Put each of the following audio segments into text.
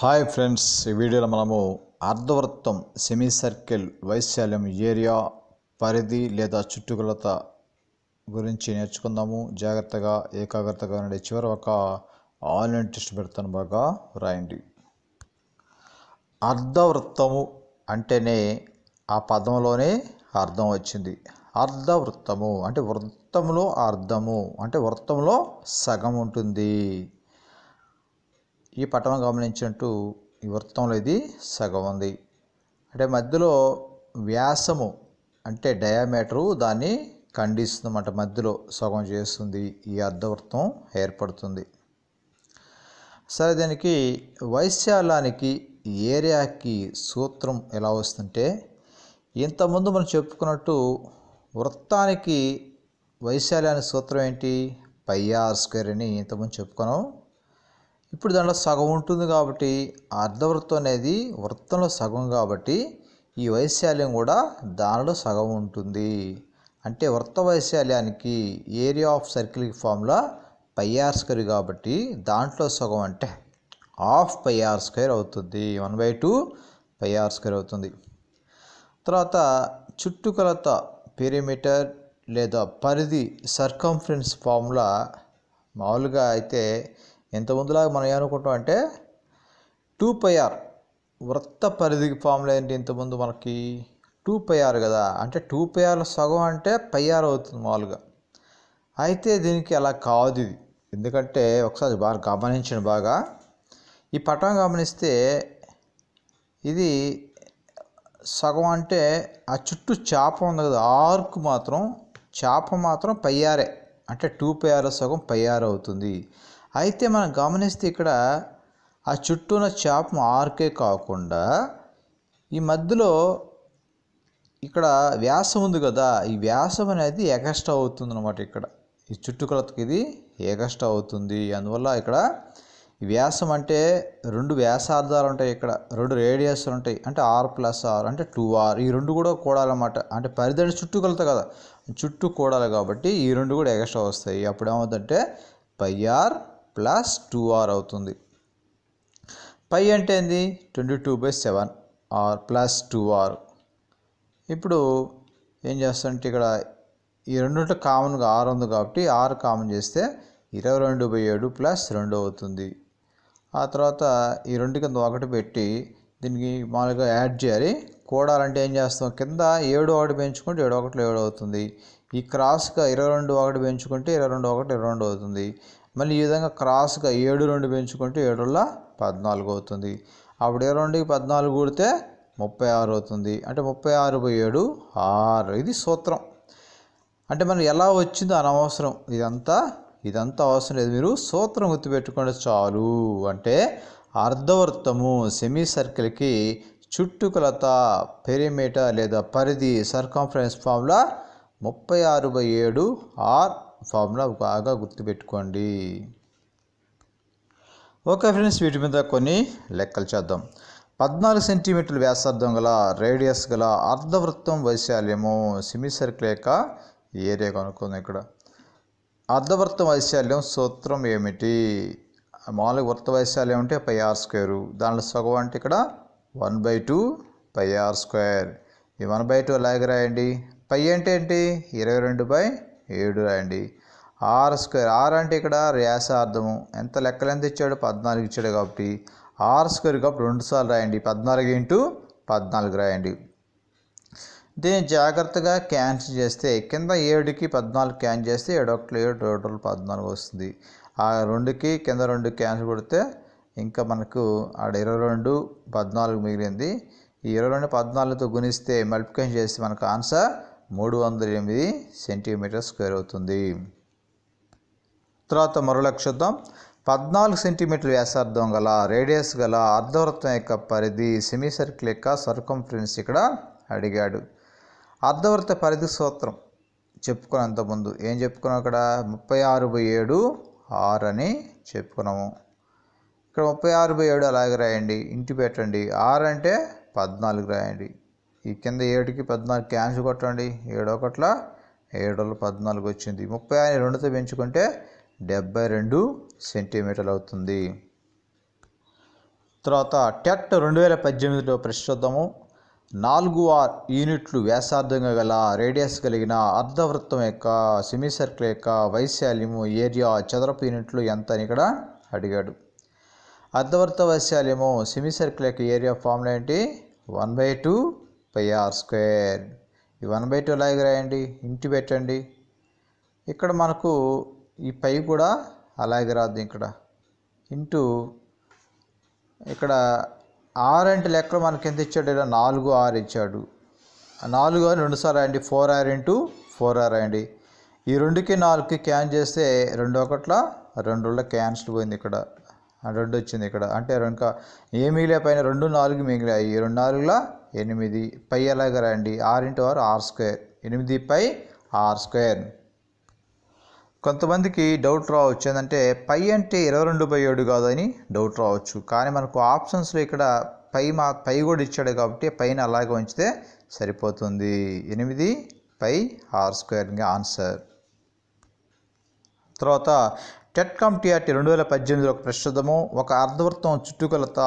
hi friends ఈ వీడియోలో మనము అర్ధవృత్తం సెమీ సర్కిల్ వైశాల్యం ఏరియా పరిధి లేదా చుట్టుకొలత గురించి నేర్చుకుందాము జాగ్రత్తగా ఏకాగ్రతగా ఉండే చివరి ఒక ఆన్లైన్ టెస్ట్ పెడతాను బాగా రాయండి అర్ధవృత్తము అంటేనే ఆ పదంలోనే అర్థం వచ్చింది అర్ధవృత్తము అంటే వృత్తంలో అర్థము అంటే వృత్తంలో సగం ఉంటుంది ఈ పట్టణం గమనించినట్టు ఈ వృత్తంలో ఇది సగం ఉంది అంటే మధ్యలో వ్యాసము అంటే డయామీటరు దాన్ని ఖండిస్తుంది అన్నమాట మధ్యలో సగం చేస్తుంది ఈ అర్ధవృత్తం ఏర్పడుతుంది సరే దీనికి వైశాల్యానికి ఏరియాకి సూత్రం ఎలా వస్తుంటే ఇంతకుముందు మనం చెప్పుకున్నట్టు వృత్తానికి వైశాల్యానికి సూత్రం ఏంటి పై ఆర్ స్క్వేర్ అని ఇంతకుముందు చెప్పుకున్నాం ఇప్పుడు దాంట్లో సగం ఉంటుంది కాబట్టి అర్ధవృత్తం అనేది వృత్తంలో సగం కాబట్టి ఈ వైశాల్యం కూడా దానిలో సగం ఉంటుంది అంటే వృత్త వైశాల్యానికి ఏరియా ఆఫ్ సర్కిల్కి ఫామ్లో పైఆర్ స్క్వేర్ కాబట్టి దాంట్లో సగం అంటే హాఫ్ పైఆర్ స్క్వేర్ అవుతుంది one by two pi r square అవుతుంది తర్వాత చుట్టుకొలత పెరిమీటర్ లేదా పరిధి సర్కంఫరెన్స్ ఫార్ములా మామూలుగా అయితే ముందులాగా మనం ఏమనుకుంటాం అంటే టూ పైఆర్ వృత్త పరిధి ఫామ్లో ఏంటి ఇంతకుముందు మనకి టూ పైఆర్ కదా అంటే టూ పైఆర్లో సగం అంటే పైఆర్ అవుతుంది మామూలుగా అయితే దీనికి అలా కాదు ఇది ఎందుకంటే ఒకసారి బాగా గమనించండి బాగా ఈ పటం గమనిస్తే ఇది సగం అంటే ఆ చుట్టూ చేప ఉంది కదా ఆర్క్ మాత్రం చేప మాత్రం పయ్యారే అంటే టూ పైఆర్ల సగం పయ్యార అవుతుంది అయితే మనం గమనిస్తే ఇక్కడ ఆ చుట్టూ ఉన్న చేపం ఆర్కే కాకుండా ఈ మధ్యలో ఇక్కడ వ్యాసం ఉంది కదా ఈ వ్యాసం అనేది ఎగస్ట్రా అవుతుంది అనమాట ఇక్కడ ఈ చుట్టుకొలతకి ఇది ఎగస్ట్రా అవుతుంది అందువల్ల ఇక్కడ వ్యాసం అంటే రెండు వ్యాసార్థాలు ఉంటాయి ఇక్కడ రెండు రేడియస్లు ఉంటాయి అంటే ఆర్ ప్లస్ ఆర్ అంటే టూ ఆర్ ఈ రెండు కూడా కూడాలన్నమాట అంటే పరిధి చుట్టుకొలత కదా చుట్టూ కూడాలి కాబట్టి ఈ రెండు కూడా ఎగస్ట్రా వస్తాయి అప్పుడు ఏమవుతుందంటే pi R plus two R అవుతుంది పై అంటే ఏంది twenty two by seven R plus two R ఇప్పుడు ఏం చేస్తామంటే ఇక్కడ ఈ రెండు కామన్గా ఆరు ఉంది కాబట్టి ఆరు కామన్ చేస్తే ఇరవై రెండు బై ఏడు ప్లస్ రెండు అవుతుంది ఆ తర్వాత ఈ రెండు కింద ఒకటి పెట్టి దీనికి మామూలుగా యాడ్ చేయాలి కూడాలంటే ఏం చేస్తాం కింద ఏడు ఒకటి పెంచుకుంటే ఏడు ఒకటి ఏడు అవుతుంది ఈ క్రాస్గా ఇరవై రెండు ఒకటి పెంచుకుంటే ఇరవై రెండు ఒకటి ఇరవై రెండు అవుతుంది మళ్ళీ ఈ విధంగా క్రాస్గా ఏడు రెండు పెంచుకుంటే ఏడులా పద్నాలుగు అవుతుంది అప్పుడు ఏ రెండు పద్నాలుగు కూడితే ముప్పై ఆరు అవుతుంది అంటే ముప్పై ఆరు బై ఏడు ఆరు ఇది సూత్రం అంటే మనం ఎలా వచ్చిందో అనవసరం ఇదంతా ఇదంతా అవసరం లేదు మీరు సూత్రం గుర్తుపెట్టుకుంటే చాలు అంటే అర్ధవృత్తము సెమీ సర్కిల్కి చుట్టుకొలత పెరిమీటర్ లేదా పరిధి సర్కాంఫరెన్స్ ఫామ్లా ముప్పై ఆరు బై ఏడు ఆర్ ఫార్ములా బాగా గుర్తుపెట్టుకోండి ఓకే ఫ్రెండ్స్ వీటి మీద కొన్ని లెక్కలు చేద్దాం పద్నాలుగు సెంటీమీటర్ల వ్యాసార్థం గల రేడియస్ గల అర్ధవృత్తం వైశాల్యము సిమి సర్కిల్ యొక్క ఏరియా కనుక్కుంది ఇక్కడ అర్ధవృత్తం వైశాల్యం సూత్రం ఏమిటి మామూలుగా వృత్త వైశాల్యం అంటే పై ఆర్ స్క్వేరు దాంట్లో సగం అంటే ఇక్కడ one by two pi R square ఈ వన్ బై టూ అలాగే రాయండి పై అంటే ఏంటి ఇరవై రెండు బై ఏడు రాయండి ఆర్ స్క్వేర్ ఆర్ అంటే ఇక్కడ ర్యాసార్థము ఎంత లెక్కలు ఎంత ఇచ్చాడు పద్నాలుగు ఇచ్చాడు కాబట్టి ఆర్ స్క్వేర్ కాబట్టి రెండుసార్లు రాయండి పద్నాలుగు ఇంటూ పద్నాలుగు రాయండి దీన్ని జాగ్రత్తగా క్యాన్సిల్ చేస్తే కింద ఏడుకి పద్నాలుగు క్యాన్సిల్ చేస్తే ఏడు ఒకటి ఏడు టోటల్ పద్నాలుగు వస్తుంది ఆ రెండుకి కింద రెండు క్యాన్సిల్ కొడితే ఇంకా మనకు ఆడ ఇరవై రెండు పద్నాలుగు మిగిలింది ఈ ఇరవై రెండు పద్నాలుగుతో గుణిస్తే మల్టిప్లికేషన్ చేస్తే మనకు ఆన్సర్ మూడు వందల ఎనిమిది సెంటీమీటర్ స్క్వేర్ అవుతుంది తర్వాత మరొక చూద్దాం పద్నాలుగు సెంటీమీటర్ వ్యాసార్థం గల రేడియస్ గల అర్ధవృత్తం యొక్క పరిధి సెమీ సర్కిల్ యొక్క సర్కం ఫ్రెండ్స్ ఇక్కడ అడిగాడు అర్ధవృత్త పరిధి సూత్రం చెప్పుకున్నంత ముందు ఏం చెప్పుకున్నాం అక్కడ ముప్పై ఆరు బై ఏడు ఆరు అని చెప్పుకున్నాము ఇక్కడ ముప్పై ఆరు బై ఏడు అలాగే రాయండి ఇంటి పెట్టండి ఆరు అంటే పద్నాలుగు రాయండి ఈ కింద ఏడుకి పద్నాలుగు క్యాన్సిల్ కొట్టండి ఏడు ఒకట్ల ఏడు పద్నాలుగు వచ్చింది ముప్పై రెండుతో పెంచుకుంటే డెబ్బై రెండు సెంటీమీటర్లు అవుతుంది తర్వాత టెట్ రెండు వేల పద్దెనిమిదిలో ప్రస్తుతము నాలుగు ఆర్ యూనిట్లు వ్యాసార్థంగా గల రేడియస్ కలిగిన అర్ధవృత్తం యొక్క సెమీ సర్కిల్ యొక్క వైశాల్యము ఏరియా చదరపు యూనిట్లు ఎంత అని ఇక్కడ అడిగాడు అర్ధవృత్త వైశాల్యము సెమీ సర్కిల్ యొక్క ఏరియా ఫార్ములా ఏంటి one by two by R square ఈ వన్ బై టూ అలాగే రాయండి ఇంటి పెట్టండి ఇక్కడ మనకు ఈ పై కూడా అలాగే రాద్దు ఇక్కడ ఇంటూ ఇక్కడ ఆర్ అంటే లెక్కలు మనకి ఎంత ఇచ్చాడు ఇలా నాలుగు ఆర్ ఇచ్చాడు నాలుగు ఆరు రెండుసార్లు రాయండి four R into four R రాయండి ఈ రెండుకి నాలుగుకి క్యాన్ చేస్తే రెండు ఒకట్లా రెండు క్యాన్సిల్ పోయింది ఇక్కడ రెండు వచ్చింది ఇక్కడ అంటే ఇంకా ఏ మిగిలే పైన రెండు నాలుగు మిగిలాయి రెండు నాలుగులా ఎనిమిది పై ఎలాగ రండి ఆరు ఇంటూ ఆరు ఆర్ స్క్వేర్ ఎనిమిది పై ఆర్ స్క్వేర్ కొంతమందికి డౌట్ రావచ్చు ఏంటంటే పై అంటే ఇరవై రెండు బై ఏడు కాదని డౌట్ రావచ్చు కానీ మనకు ఆప్షన్స్లో ఇక్కడ పై మా పై కూడా ఇచ్చాడు కాబట్టి పైన అలాగే ఉంచితే సరిపోతుంది ఎనిమిది పై ఆర్ స్క్వేర్ ఆన్సర్ తర్వాత టెట్కామ్ టీఆర్టీ రెండు వేల పద్దెనిమిదిలో ఒక ప్రస్తుతము ఒక అర్ధవృత్తం చుట్టుకొలత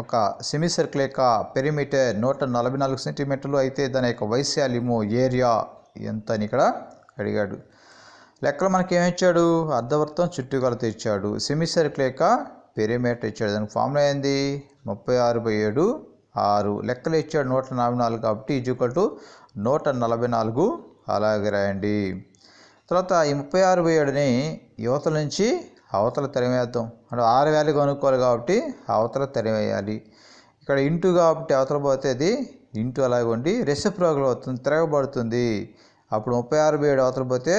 ఒక సెమీసర్కిల్ యొక్క పెరిమీటర్ నూట నలభై నాలుగు సెంటీమీటర్లు అయితే దాని యొక్క వైశాల్యము ఏరియా ఎంత అని ఇక్కడ అడిగాడు లెక్కలు మనకి ఇచ్చాడు అర్ధవృత్తం చుట్టుకొలత ఇచ్చాడు సెమీసర్కిల్ యొక్క పెరిమీటర్ ఇచ్చాడు దానికి ఫార్ములా ఏంది ముప్పై ఆరు బై ఏడు ఆరు లెక్కలు ఇచ్చాడు నూట నలభై నాలుగు కాబట్టి ఈక్వల్ టు నూట నలభై నాలుగు అలాగే రాయండి తర్వాత ఈ ముప్పై ఆరు బై ఏడుని యువతల నుంచి అవతల తెరవేద్దాం అంటే ఆరు వేలు కొనుక్కోవాలి కాబట్టి అవతల తెరవేయాలి ఇక్కడ ఇంటూ కాబట్టి అవతల పోతే అది ఇంటూ అలాగే ఉండి రెసిప్రోగల్ అవుతుంది తిరగబడుతుంది అప్పుడు ముప్పై ఆరు బై ఏడు అవతల పోతే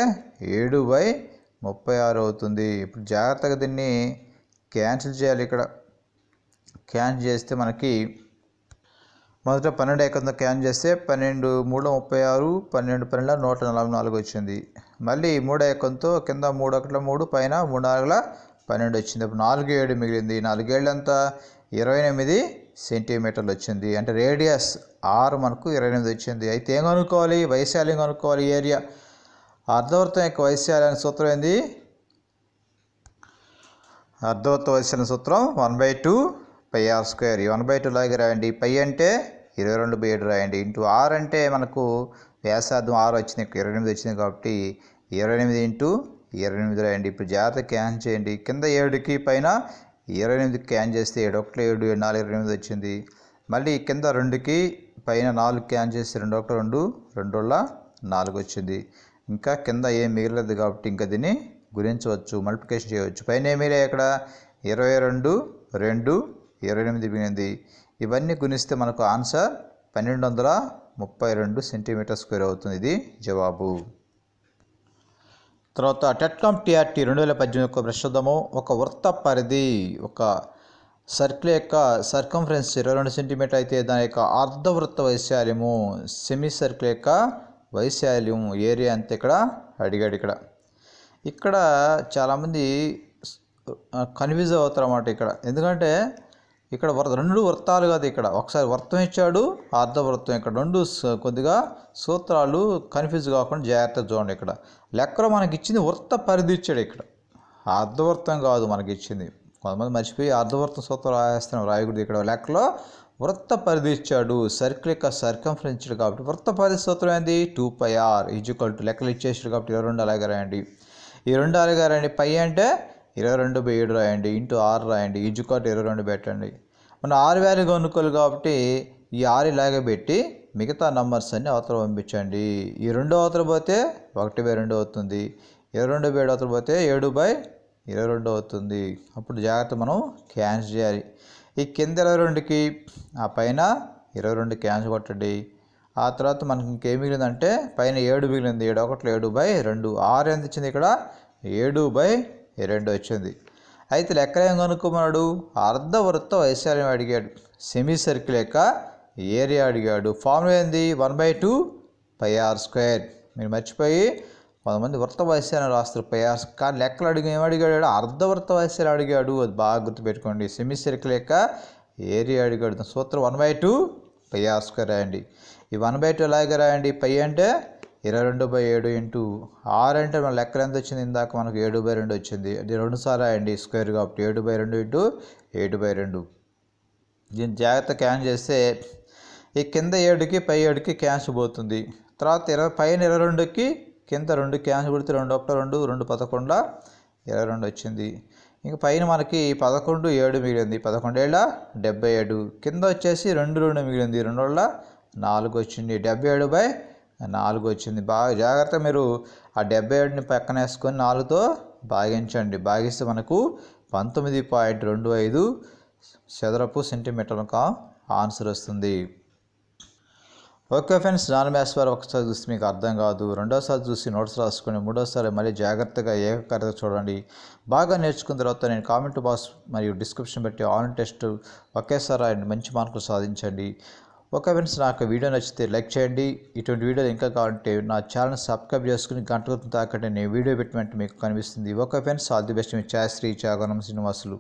ఏడు బై ముప్పై ఆరు అవుతుంది ఇప్పుడు జాగ్రత్తగా దీన్ని క్యాన్సిల్ చేయాలి ఇక్కడ క్యాన్సిల్ చేస్తే మనకి మొదట పన్నెండు ఎక్కడంతో క్యాన్ చేస్తే పన్నెండు మూడు ముప్పై ఆరు పన్నెండు పన్నెండు నూట నలభై నాలుగు వచ్చింది మళ్ళీ మూడు ఎక్కంతో కింద మూడు ఒకట్ల మూడు పైన మూడు నాలుగుల పన్నెండు వచ్చింది అప్పుడు నాలుగు ఏడు మిగిలింది నాలుగేళ్ళంత ఇరవై ఎనిమిది సెంటీమీటర్లు వచ్చింది అంటే రేడియస్ ఆరు మనకు ఇరవై ఎనిమిది వచ్చింది అయితే ఏం కనుక్కోవాలి వైశాల్యం కనుక్కోవాలి ఏరియా అర్ధవృత్తం యొక్క వైశాల్యాన్ని సూత్రం ఏంది అర్ధవృత్త వైశాల్యం సూత్రం one by two pi R square one by two లాగే రాయండి పై అంటే ఇరవై రెండు బై ఏడు రాయండి ఇంటూ ఆర్ అంటే మనకు వ్యాసార్థం ఆరు వచ్చింది ఇరవై ఎనిమిది వచ్చింది కాబట్టి ఇరవై ఎనిమిది ఇంటూ ఇరవై ఎనిమిది రాయండి ఇప్పుడు జాగ్రత్త క్యాన్ చేయండి కింద ఏడుకి పైన ఇరవై ఎనిమిది క్యాన్ చేస్తే ఏడు ఒకటి ఏడు నాలుగు ఇరవై ఎనిమిది వచ్చింది మళ్ళీ కింద రెండుకి పైన నాలుగు క్యాన్ చేస్తే రెండు ఒకటి రెండు వల్ల నాలుగు వచ్చింది ఇంకా కింద ఏం మిగిలేదు కాబట్టి ఇంకా దీన్ని గురించవచ్చు మల్టిప్లికేషన్ చేయవచ్చు పైన ఏమీ ఇక్కడ ఇరవై రెండు రెండు ఇరవై ఎనిమిది మిగిలింది ఇవన్నీ గుణిస్తే మనకు ఆన్సర్ పన్నెండు వందల ముప్పై రెండు సెంటీమీటర్ స్క్వేర్ అవుతుంది ఇది జవాబు తర్వాత టెట్కామ్ టీఆర్టీ రెండు వేల పద్దెనిమిది యొక్క ప్రస్తుతము ఒక వృత్త పరిధి ఒక సర్కిల్ యొక్క సర్కంఫరెన్స్ ఇరవై రెండు సెంటీమీటర్ అయితే దాని యొక్క అర్ధవృత్త వైశాల్యము సెమీ సర్కిల్ యొక్క వైశాల్యము ఏరియా అంతా ఇక్కడ అడిగాడు ఇక్కడ ఇక్కడ చాలామంది కన్ఫ్యూజ్ అవుతారు అన్నమాట ఇక్కడ ఎందుకంటే ఇక్కడ రెండు వృత్తాలు కాదు ఇక్కడ ఒకసారి వృత్తం ఇచ్చాడు అర్ధవృత్తం ఇక్కడ రెండు కొద్దిగా సూత్రాలు కన్ఫ్యూజ్ కాకుండా జాగ్రత్తగా చూడండి ఇక్కడ లెక్కలో మనకి ఇచ్చింది వృత్త పరిధి ఇచ్చాడు ఇక్కడ అర్ధవృత్తం కాదు మనకి ఇచ్చింది కొంతమంది మర్చిపోయి అర్ధవృత్తం సూత్రం రాయేస్తున్నాం రాయకూడదు ఇక్కడ లెక్కలో వృత్త పరిధి ఇచ్చాడు సర్కిల్ యొక్క సర్కంఫరెన్స్ ఇచ్చాడు కాబట్టి వృత్త పరిధి సూత్రం ఏంది two pi R equal to లెక్కలు ఇచ్చేసాడు కాబట్టి ఇరవై రెండు అలాగే రాయండి ఈ రెండు అలాగే రాయండి పై అంటే ఇరవై రెండు బై ఏడు రాయండి ఇంటూ ఆరు రాయండి ఈజ్వల్ టు ఇరవై రెండు పెట్టండి మనం ఆరు వాల్యూ కొనుక్కోవాలి కాబట్టి ఈ ఆరు ఇలాగే పెట్టి మిగతా నంబర్స్ అన్ని అవతల పంపించండి ఈ రెండు అవతల పోతే ఒకటి బై రెండు అవుతుంది ఇరవై రెండు బై ఏడు అవతల పోతే ఏడు బై ఇరవై రెండు అవుతుంది అప్పుడు జాగ్రత్త మనం క్యాన్సిల్ చేయాలి ఈ కింద ఇరవై రెండుకి ఆ పైన ఇరవై రెండు క్యాన్సిల్ కొట్టండి ఆ తర్వాత మనకి ఇంకేం మిగిలిందంటే పైన ఏడు మిగిలింది ఏడు ఒకటి ఏడు బై రెండు ఆరు ఎంత ఇచ్చింది ఇక్కడ ఏడు బై రెండు వచ్చింది అయితే లెక్క ఏం కనుక్కున్నాడు అర్ధవృత్త వైశాల్యం అడిగాడు సెమీ సర్కిల్ యొక్క ఏరియా అడిగాడు ఫార్ములా ఏంది one by two pi R square మీరు మర్చిపోయి కొంతమంది వృత్త వైశాల్యం రాస్తారు పై ఆర్ కానీ లెక్కలు అడిగి ఏమడిగాడు అర్ధవృత్త వైశాల్యం అడిగాడు అది బాగా గుర్తుపెట్టుకోండి సెమీ సర్కిల్ యొక్క ఏరియా అడిగాడు సూత్రం one by two pi R square రాయండి ఈ వన్ బై టూ ఎలాగే రాయండి పై అంటే ఇరవై రెండు బై ఏడు ఇంటూ ఆరు అంటే మన లెక్కలు ఎంత వచ్చింది ఇందాక మనకు ఏడు బై రెండు వచ్చింది అది రెండు సార్లు అండి స్క్వేర్ కాబట్టి ఏడు బై రెండు ఇంటూ ఏడు బై రెండు దీన్ని జాగ్రత్త క్యాన్ చేస్తే ఈ కింద ఏడుకి పై ఏడుకి క్యాన్స్ పోతుంది తర్వాత ఇరవై పైన ఇరవై రెండుకి కింద రెండు క్యాన్స్ పుడితే రెండు ఒకటి రెండు రెండు పదకొండు ఇరవై రెండు వచ్చింది ఇంక పైన మనకి పదకొండు ఏడు మిగిలింది పదకొండేళ్ళ డెబ్బై ఏడు కింద వచ్చేసి రెండు రెండు మిగిలింది వల్ల నాలుగు వచ్చింది డెబ్బై ఏడు బై నాలుగు వచ్చింది బాగా జాగ్రత్త మీరు ఆ డెబ్బై ఏడుని పక్కన వేసుకొని నాలుగుతో భాగించండి భాగిస్తే మనకు పంతొమ్మిది పాయింట్ రెండు ఐదు చదరపు సెంటీమీటర్లకు ఆన్సర్ వస్తుంది ఓకే ఫ్రెండ్స్ నాన్ వారు ఒకసారి చూసి మీకు అర్థం కాదు రెండోసారి చూసి నోట్స్ రాసుకొని మూడోసారి మళ్ళీ జాగ్రత్తగా ఏకాగ్రత చూడండి బాగా నేర్చుకున్న తర్వాత నేను కామెంట్ బాక్స్ మరియు డిస్క్రిప్షన్ పెట్టి ఆన్లైన్ టెస్ట్ ఒకేసారి మంచి మార్కులు సాధించండి ఒక ఫ్రెండ్స్ నాకు వీడియో నచ్చితే లైక్ చేయండి ఇటువంటి వీడియోలు ఇంకా కావాలంటే నా ఛానల్ సబ్స్క్రైబ్ చేసుకుని గంట గుర్తు తాకండి నేను వీడియో పెట్టినట్టు మీకు కనిపిస్తుంది ఒక ఫ్రెండ్స్ ఆల్ ది బెస్ట్ మీ శ్రీ చాగనం శ్రీనివాసులు